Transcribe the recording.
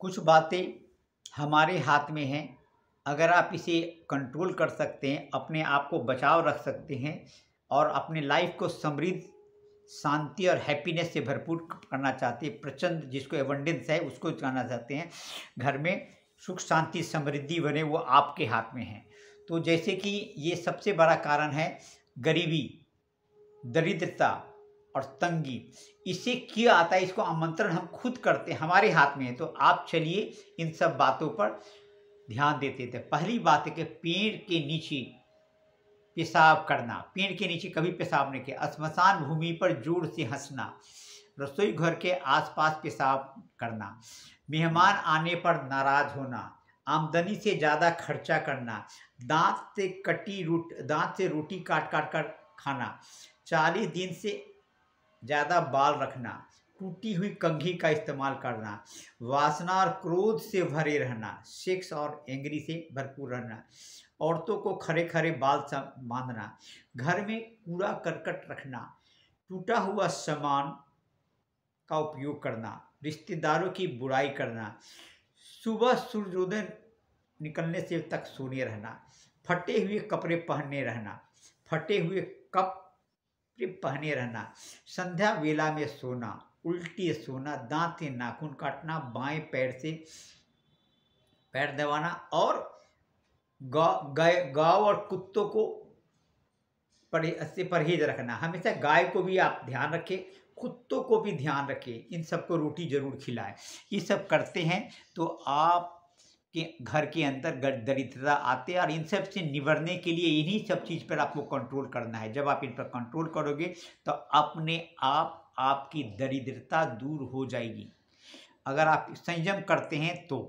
कुछ बातें हमारे हाथ में हैं अगर आप इसे कंट्रोल कर सकते हैं अपने आप को बचाव रख सकते हैं और अपने लाइफ को समृद्ध शांति और हैप्पीनेस से भरपूर करना चाहते हैं प्रचंड जिसको एवंडेंस है उसको करना चाहते हैं घर में सुख शांति समृद्धि बने वो आपके हाथ में है तो जैसे कि ये सबसे बड़ा कारण है गरीबी दरिद्रता और तंगी इसे क्या आता है इसको आमंत्रण हम खुद करते हैं हमारे हाथ में है तो आप चलिए इन सब बातों पर ध्यान देते थे पहली बात है कि पेड़ के नीचे पेशाब करना पेड़ के नीचे कभी पेशाब नहीं किया स्मशान भूमि पर जोर से हंसना रसोई घर के आसपास पेशाब करना मेहमान आने पर नाराज होना आमदनी से ज़्यादा खर्चा करना दांत से कटी रोट दांत से रोटी काट काट कर खाना चालीस दिन से ज़्यादा बाल रखना टूटी हुई कंघी का इस्तेमाल करना वासना और क्रोध से भरे रहना सेक्स और एंग्री से भरपूर रहना औरतों को खरे खरे बाल बांधना घर में कूड़ा करकट रखना टूटा हुआ सामान का उपयोग करना रिश्तेदारों की बुराई करना सुबह सूर्योदय निकलने से तक सोने रहना फटे हुए कपड़े पहनने रहना फटे हुए कप टिप पहने रहना संध्या वेला में सोना उल्टी सोना दांत से नाखून काटना बाएं पैर से पैर दबाना और गाय और कुत्तों को से परहेज रखना हमेशा गाय को भी आप ध्यान रखें कुत्तों को भी ध्यान रखें इन सबको रोटी जरूर खिलाएं ये सब करते हैं तो आप के घर के अंदर दरिद्रता आते हैं और इन सब से निवरने के लिए इन्हीं सब चीज़ पर आपको कंट्रोल करना है जब आप इन पर कंट्रोल करोगे तो अपने आप आपकी दरिद्रता दूर हो जाएगी अगर आप संयम करते हैं तो